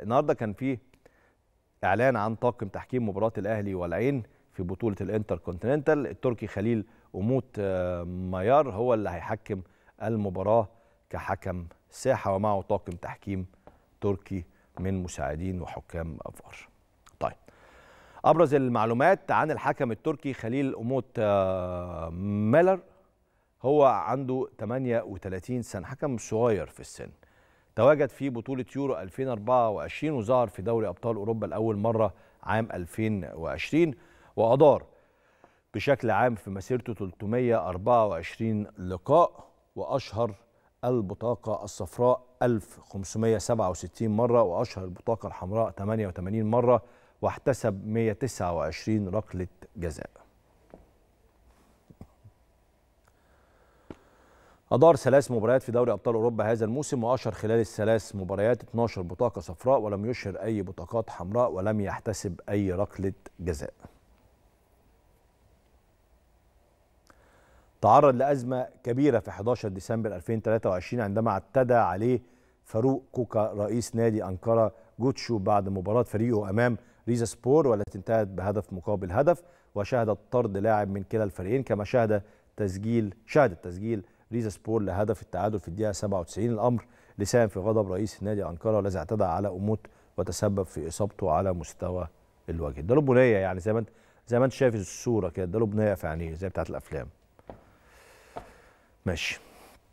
النهارده كان في اعلان عن طاقم تحكيم مباراه الاهلي والعين في بطوله الانتر كونتيننتال التركي خليل اموت آه، ميار هو اللي هيحكم المباراه كحكم ساحه ومعه طاقم تحكيم تركي من مساعدين وحكام افار طيب ابرز المعلومات عن الحكم التركي خليل اموت آه، ميلر هو عنده 38 سنه حكم صغير في السن تواجد في بطولة يورو 2024 وظهر في دوري أبطال أوروبا لأول مرة عام 2020 وأدار بشكل عام في مسيرته 324 لقاء وأشهر البطاقة الصفراء 1567 مرة وأشهر البطاقة الحمراء 88 مرة واحتسب 129 ركلة جزاء أدار ثلاث مباريات في دوري أبطال أوروبا هذا الموسم وأشر خلال الثلاث مباريات 12 بطاقة صفراء ولم يشهر أي بطاقات حمراء ولم يحتسب أي ركلة جزاء. تعرض لأزمة كبيرة في 11 ديسمبر 2023 عندما اعتدى عليه فاروق كوكا رئيس نادي أنقرة جوتشو بعد مباراة فريقه أمام ريزا سبور والتي انتهت بهدف مقابل هدف وشهدت طرد لاعب من كلا الفريقين كما شهد تسجيل شهدت تسجيل سبور لهدف التعادل في الدقيقه 97 الامر لسان في غضب رئيس نادي انقره الذي اعتدى على اموت وتسبب في اصابته على مستوى الوجه ده لبنيه يعني زي ما انت زي ما انت شايف الصوره كده ده لبنيه في عينيه زي بتاعه الافلام ماشي